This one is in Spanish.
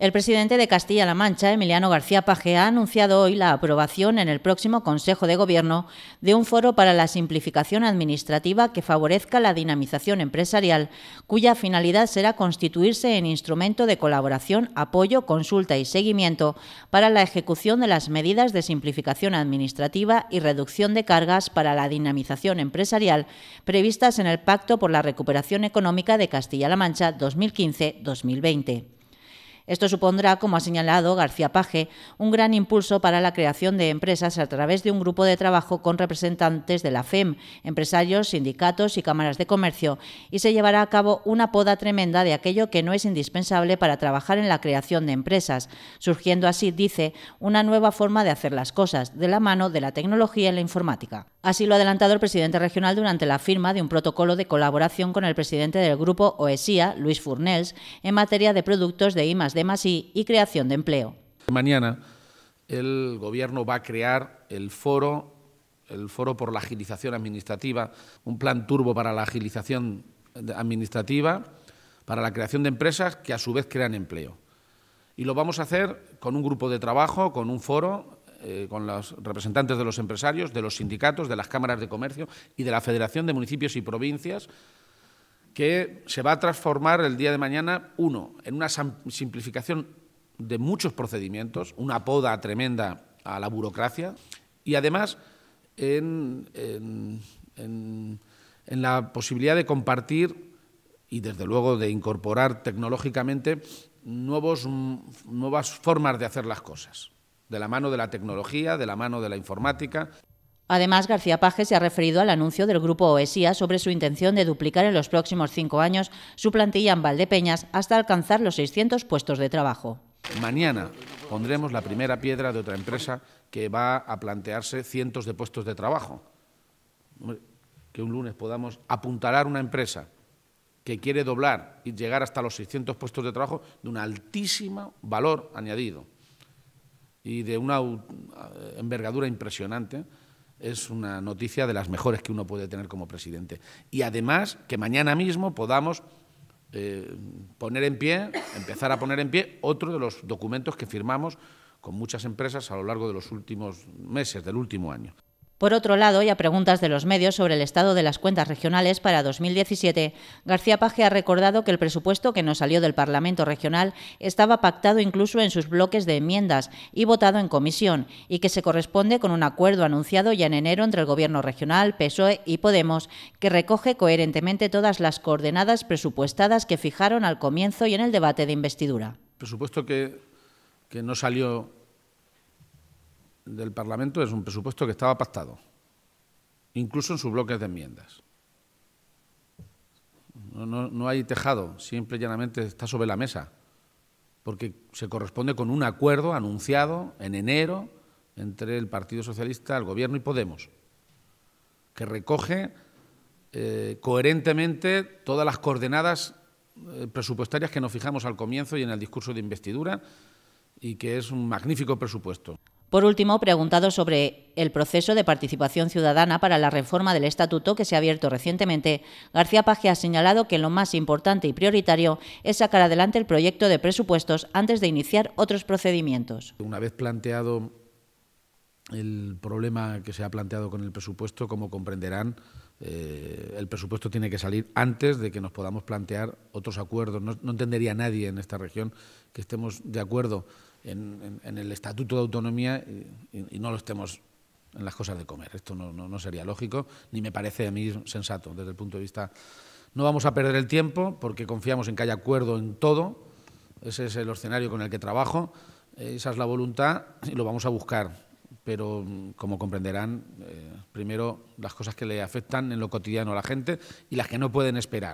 El presidente de Castilla-La Mancha, Emiliano García Paje, ha anunciado hoy la aprobación en el próximo Consejo de Gobierno de un foro para la simplificación administrativa que favorezca la dinamización empresarial, cuya finalidad será constituirse en instrumento de colaboración, apoyo, consulta y seguimiento para la ejecución de las medidas de simplificación administrativa y reducción de cargas para la dinamización empresarial previstas en el Pacto por la Recuperación Económica de Castilla-La Mancha 2015-2020. Esto supondrá, como ha señalado García Paje, un gran impulso para la creación de empresas a través de un grupo de trabajo con representantes de la FEM, empresarios, sindicatos y cámaras de comercio, y se llevará a cabo una poda tremenda de aquello que no es indispensable para trabajar en la creación de empresas, surgiendo así, dice, una nueva forma de hacer las cosas, de la mano de la tecnología y la informática. Así lo ha adelantado el presidente regional durante la firma de un protocolo de colaboración con el presidente del grupo OESIA, Luis Furnels, en materia de productos de I, D, y creación de empleo. Mañana el Gobierno va a crear el foro, el foro por la agilización administrativa, un plan turbo para la agilización administrativa, para la creación de empresas que a su vez crean empleo. Y lo vamos a hacer con un grupo de trabajo, con un foro eh, con los representantes de los empresarios, de los sindicatos, de las cámaras de comercio y de la Federación de Municipios y Provincias, que se va a transformar el día de mañana, uno, en una simplificación de muchos procedimientos, una poda tremenda a la burocracia y además en, la posibilidad de compartir y desde luego de incorporar tecnológicamente nuevas formas de hacer las cosas de la mano de la tecnología, de la mano de la informática. Además, García Paje se ha referido al anuncio del grupo OESIA sobre su intención de duplicar en los próximos cinco años su plantilla en Valdepeñas hasta alcanzar los 600 puestos de trabajo. Mañana pondremos la primera piedra de otra empresa que va a plantearse cientos de puestos de trabajo. Que un lunes podamos apuntalar una empresa que quiere doblar y llegar hasta los 600 puestos de trabajo de un altísimo valor añadido y de una eh, envergadura impresionante, es una noticia de las mejores que uno puede tener como presidente. Y además que mañana mismo podamos eh, poner en pie, empezar a poner en pie otro de los documentos que firmamos con muchas empresas a lo largo de los últimos meses, del último año. Por otro lado, y a preguntas de los medios sobre el estado de las cuentas regionales para 2017, García Paje ha recordado que el presupuesto que no salió del Parlamento regional estaba pactado incluso en sus bloques de enmiendas y votado en comisión, y que se corresponde con un acuerdo anunciado ya en enero entre el Gobierno regional, PSOE y Podemos, que recoge coherentemente todas las coordenadas presupuestadas que fijaron al comienzo y en el debate de investidura. Presupuesto que, que no salió del Parlamento es un presupuesto que estaba pactado, incluso en sus bloques de enmiendas. No, hay tejado, siempre y llanamente está sobre la mesa, porque se corresponde con un acuerdo anunciado en enero entre el Partido Socialista, el Gobierno y Podemos, que recoge eh, coherentemente todas las coordenadas eh, presupuestarias que nos fijamos al comienzo y en el discurso de investidura y que es un magnífico presupuesto. Por último, preguntado sobre el proceso de participación ciudadana para la reforma del estatuto que se ha abierto recientemente, García Paje ha señalado que lo más importante y prioritario es sacar adelante el proyecto de presupuestos antes de iniciar otros procedimientos. Una vez planteado el problema que se ha planteado con el presupuesto, como comprenderán, eh, el presupuesto tiene que salir antes de que nos podamos plantear otros acuerdos. No, no entendería nadie en esta región que estemos de acuerdo en, el Estatuto de Autonomía y, no lo estemos en las cosas de comer. Esto no, sería lógico, ni me parece a mí sensato desde el punto de vista... No vamos a perder el tiempo porque confiamos en que haya acuerdo en todo. Ese es el escenario con el que trabajo. Eh, esa es la voluntad y lo vamos a buscar pero como comprenderán, eh, primero las cosas que le afectan en lo cotidiano a la gente y las que no pueden esperar.